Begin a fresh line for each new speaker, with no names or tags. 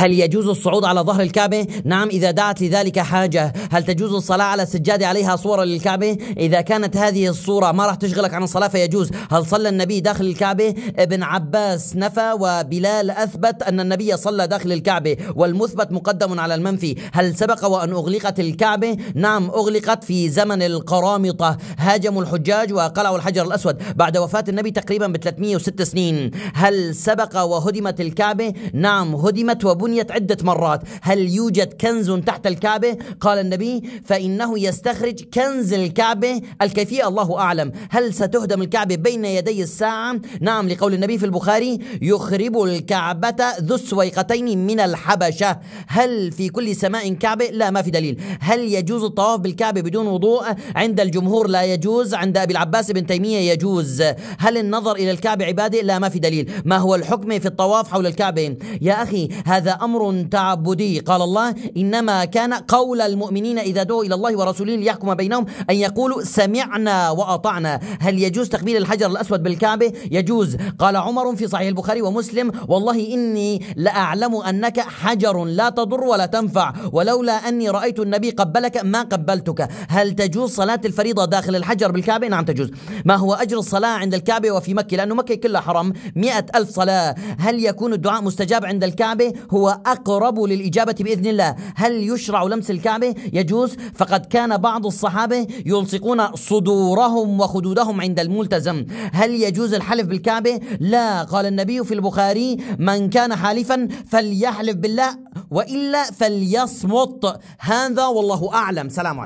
هل يجوز الصعود على ظهر الكعبة؟ نعم إذا دعت لذلك حاجة هل تجوز الصلاة على السجادة عليها صورة للكعبة؟ إذا كانت هذه الصورة ما راح تشغلك عن الصلاة فيجوز هل صلى النبي داخل الكعبة؟ ابن عباس نفى وبلال أثبت أن النبي صلى داخل الكعبة والمثبت مقدم على المنفي هل سبق وأن أغلقت الكعبة؟ نعم أغلقت في زمن القرامطة هاجموا الحجاج وقلعوا الحجر الأسود بعد وفاة النبي تقريبا ب 306 سنين هل سبق وهدمت الكعبة؟ نعم هدمت وبني بنيت عدة مرات هل يوجد كنز تحت الكعبة قال النبي فإنه يستخرج كنز الكعبة الكيفية الله أعلم هل ستهدم الكعبة بين يدي الساعة نعم لقول النبي في البخاري يخرب الكعبة ذو السويقتين من الحبشة هل في كل سماء كعبة لا ما في دليل هل يجوز الطواف بالكعبة بدون وضوء عند الجمهور لا يجوز عند أبي العباس بن تيمية يجوز هل النظر إلى الكعبة عبادة لا ما في دليل ما هو الحكم في الطواف حول الكعبة يا أخي هذا امر تعبدي قال الله انما كان قول المؤمنين اذا دعوا الى الله ورسوله ليحكم بينهم ان يقولوا سمعنا واطعنا هل يجوز تقبيل الحجر الاسود بالكعبه يجوز قال عمر في صحيح البخاري ومسلم والله اني لاعلم انك حجر لا تضر ولا تنفع ولولا اني رايت النبي قبلك ما قبلتك هل تجوز صلاه الفريضه داخل الحجر بالكعبه نعم تجوز ما هو اجر الصلاه عند الكعبه وفي مكه لانه مكه كلها حرم مئة ألف صلاه هل يكون الدعاء مستجاب عند الكعبه هو أقرب للإجابة بإذن الله هل يشرع لمس الكعبة يجوز فقد كان بعض الصحابة يلصقون صدورهم وخدودهم عند الملتزم هل يجوز الحلف بالكعبة لا قال النبي في البخاري من كان حالفا فليحلف بالله وإلا فليصمت هذا والله أعلم سلام عليكم